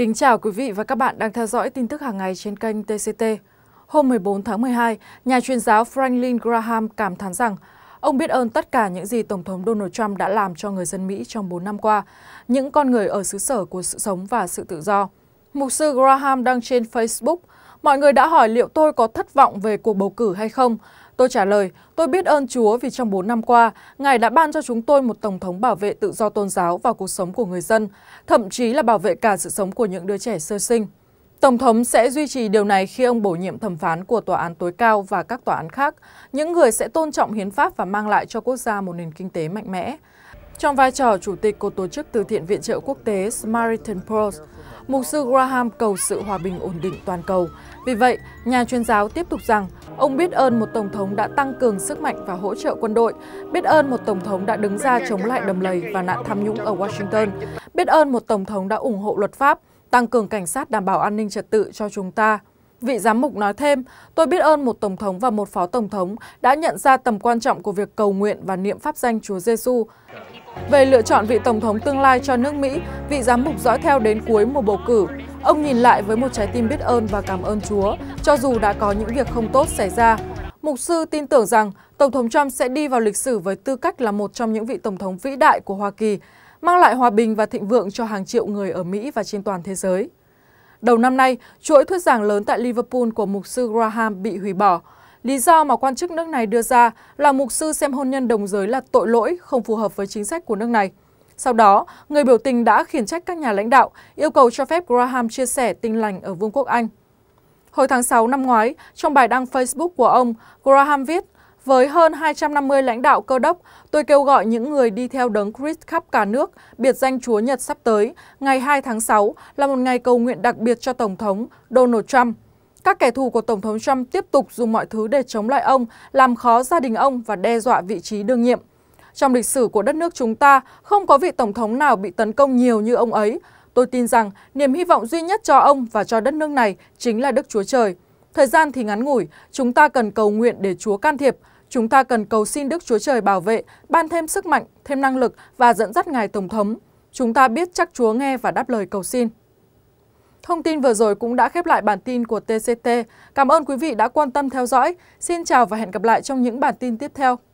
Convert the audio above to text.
Kính chào quý vị và các bạn đang theo dõi tin tức hàng ngày trên kênh TCT. Hôm 14 tháng 12, nhà truyền giáo Franklin Graham cảm thán rằng ông biết ơn tất cả những gì Tổng thống Donald Trump đã làm cho người dân Mỹ trong 4 năm qua, những con người ở xứ sở của sự sống và sự tự do. Mục sư Graham đăng trên Facebook, mọi người đã hỏi liệu tôi có thất vọng về cuộc bầu cử hay không, Tôi trả lời, tôi biết ơn Chúa vì trong 4 năm qua, Ngài đã ban cho chúng tôi một Tổng thống bảo vệ tự do tôn giáo và cuộc sống của người dân, thậm chí là bảo vệ cả sự sống của những đứa trẻ sơ sinh. Tổng thống sẽ duy trì điều này khi ông bổ nhiệm thẩm phán của tòa án tối cao và các tòa án khác, những người sẽ tôn trọng hiến pháp và mang lại cho quốc gia một nền kinh tế mạnh mẽ. Trong vai trò chủ tịch của tổ chức từ thiện viện trợ quốc tế Samaritan Purse, mục sư Graham cầu sự hòa bình ổn định toàn cầu. Vì vậy, nhà chuyên giáo tiếp tục rằng ông biết ơn một tổng thống đã tăng cường sức mạnh và hỗ trợ quân đội, biết ơn một tổng thống đã đứng ra chống lại đầm lầy và nạn tham nhũng ở Washington, biết ơn một tổng thống đã ủng hộ luật pháp, tăng cường cảnh sát đảm bảo an ninh trật tự cho chúng ta. Vị giám mục nói thêm, tôi biết ơn một tổng thống và một phó tổng thống đã nhận ra tầm quan trọng của việc cầu nguyện và niệm pháp danh Chúa Giêsu. Về lựa chọn vị Tổng thống tương lai cho nước Mỹ, vị giám mục dõi theo đến cuối mùa bầu cử. Ông nhìn lại với một trái tim biết ơn và cảm ơn Chúa, cho dù đã có những việc không tốt xảy ra. Mục sư tin tưởng rằng Tổng thống Trump sẽ đi vào lịch sử với tư cách là một trong những vị Tổng thống vĩ đại của Hoa Kỳ, mang lại hòa bình và thịnh vượng cho hàng triệu người ở Mỹ và trên toàn thế giới. Đầu năm nay, chuỗi thuyết giảng lớn tại Liverpool của mục sư Graham bị hủy bỏ. Lý do mà quan chức nước này đưa ra là mục sư xem hôn nhân đồng giới là tội lỗi không phù hợp với chính sách của nước này. Sau đó, người biểu tình đã khiển trách các nhà lãnh đạo, yêu cầu cho phép Graham chia sẻ tin lành ở Vương quốc Anh. Hồi tháng 6 năm ngoái, trong bài đăng Facebook của ông, Graham viết, với hơn 250 lãnh đạo cơ đốc, tôi kêu gọi những người đi theo đấng Chris khắp cả nước, biệt danh Chúa Nhật sắp tới, ngày 2 tháng 6 là một ngày cầu nguyện đặc biệt cho Tổng thống Donald Trump. Các kẻ thù của Tổng thống Trump tiếp tục dùng mọi thứ để chống lại ông, làm khó gia đình ông và đe dọa vị trí đương nhiệm. Trong lịch sử của đất nước chúng ta, không có vị Tổng thống nào bị tấn công nhiều như ông ấy. Tôi tin rằng niềm hy vọng duy nhất cho ông và cho đất nước này chính là Đức Chúa Trời. Thời gian thì ngắn ngủi, chúng ta cần cầu nguyện để Chúa can thiệp. Chúng ta cần cầu xin Đức Chúa Trời bảo vệ, ban thêm sức mạnh, thêm năng lực và dẫn dắt Ngài Tổng thống. Chúng ta biết chắc Chúa nghe và đáp lời cầu xin. Thông tin vừa rồi cũng đã khép lại bản tin của TCT. Cảm ơn quý vị đã quan tâm theo dõi. Xin chào và hẹn gặp lại trong những bản tin tiếp theo.